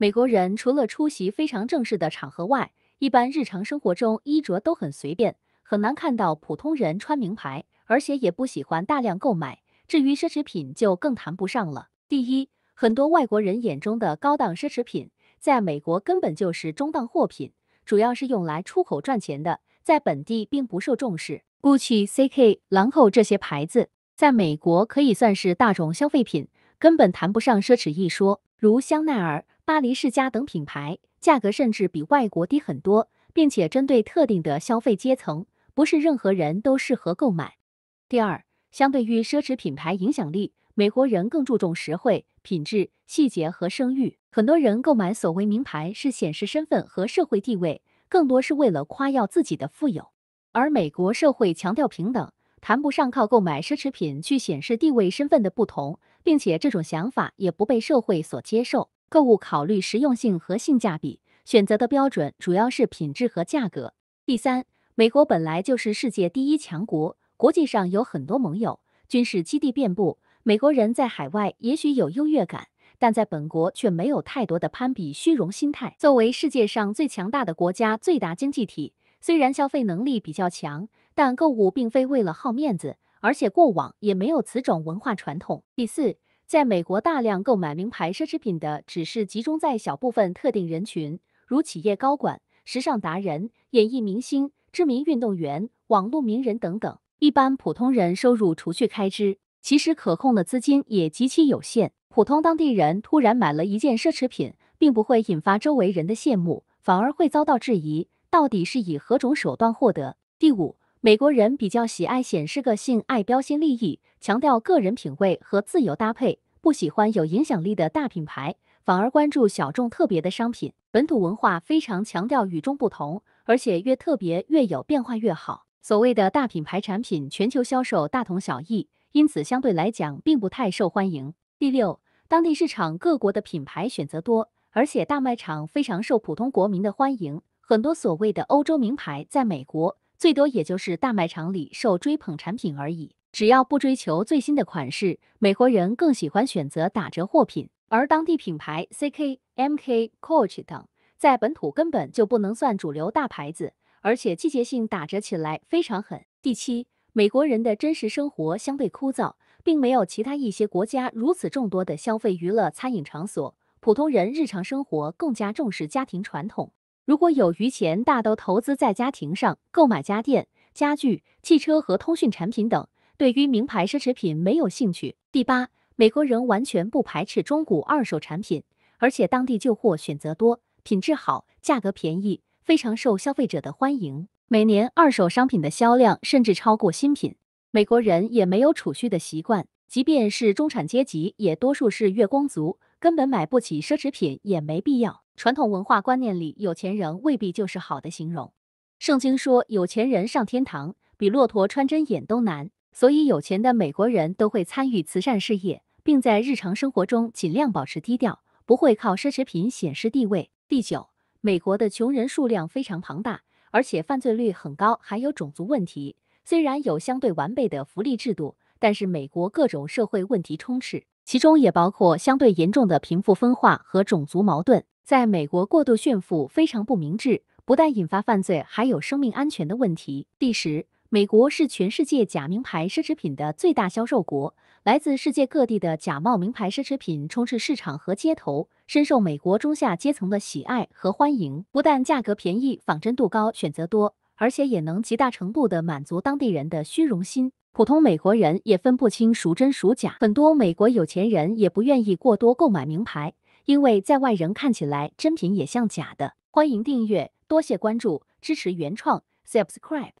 美国人除了出席非常正式的场合外，一般日常生活中衣着都很随便，很难看到普通人穿名牌，而且也不喜欢大量购买。至于奢侈品，就更谈不上了。第一，很多外国人眼中的高档奢侈品，在美国根本就是中档货品，主要是用来出口赚钱的，在本地并不受重视。GUCCI、CK、兰蔻这些牌子，在美国可以算是大众消费品，根本谈不上奢侈一说。如香奈儿。巴黎世家等品牌价格甚至比外国低很多，并且针对特定的消费阶层，不是任何人都适合购买。第二，相对于奢侈品牌影响力，美国人更注重实惠、品质、细节和声誉。很多人购买所谓名牌是显示身份和社会地位，更多是为了夸耀自己的富有。而美国社会强调平等，谈不上靠购买奢侈品去显示地位、身份的不同，并且这种想法也不被社会所接受。购物考虑实用性和性价比，选择的标准主要是品质和价格。第三，美国本来就是世界第一强国，国际上有很多盟友，军事基地遍布。美国人在海外也许有优越感，但在本国却没有太多的攀比虚荣心态。作为世界上最强大的国家、最大经济体，虽然消费能力比较强，但购物并非为了好面子，而且过往也没有此种文化传统。第四。在美国，大量购买名牌奢侈品的只是集中在小部分特定人群，如企业高管、时尚达人、演艺明星、知名运动员、网络名人等等。一般普通人收入除去开支，其实可控的资金也极其有限。普通当地人突然买了一件奢侈品，并不会引发周围人的羡慕，反而会遭到质疑，到底是以何种手段获得？第五。美国人比较喜爱显示个性，爱标新立异，强调个人品味和自由搭配，不喜欢有影响力的大品牌，反而关注小众特别的商品。本土文化非常强调与众不同，而且越特别越有变化越好。所谓的大品牌产品，全球销售大同小异，因此相对来讲并不太受欢迎。第六，当地市场各国的品牌选择多，而且大卖场非常受普通国民的欢迎。很多所谓的欧洲名牌在美国。最多也就是大卖场里受追捧产品而已，只要不追求最新的款式，美国人更喜欢选择打折货品，而当地品牌 C K、M K、Coach 等在本土根本就不能算主流大牌子，而且季节性打折起来非常狠。第七，美国人的真实生活相对枯燥，并没有其他一些国家如此众多的消费娱乐餐饮场所，普通人日常生活更加重视家庭传统。如果有余钱，大都投资在家庭上，购买家电、家具、汽车和通讯产品等。对于名牌奢侈品没有兴趣。第八，美国人完全不排斥中古二手产品，而且当地旧货选择多，品质好，价格便宜，非常受消费者的欢迎。每年二手商品的销量甚至超过新品。美国人也没有储蓄的习惯，即便是中产阶级，也多数是月光族，根本买不起奢侈品，也没必要。传统文化观念里，有钱人未必就是好的形容。圣经说，有钱人上天堂比骆驼穿针眼都难。所以，有钱的美国人都会参与慈善事业，并在日常生活中尽量保持低调，不会靠奢侈品显示地位。第九，美国的穷人数量非常庞大，而且犯罪率很高，还有种族问题。虽然有相对完备的福利制度，但是美国各种社会问题充斥，其中也包括相对严重的贫富分化和种族矛盾。在美国过度炫富非常不明智，不但引发犯罪，还有生命安全的问题。第十，美国是全世界假名牌奢侈品的最大销售国，来自世界各地的假冒名牌奢侈品充斥市场和街头，深受美国中下阶层的喜爱和欢迎。不但价格便宜，仿真度高，选择多，而且也能极大程度地满足当地人的虚荣心。普通美国人也分不清孰真孰假，很多美国有钱人也不愿意过多购买名牌。因为在外人看起来，真品也像假的。欢迎订阅，多谢关注，支持原创。Subscribe。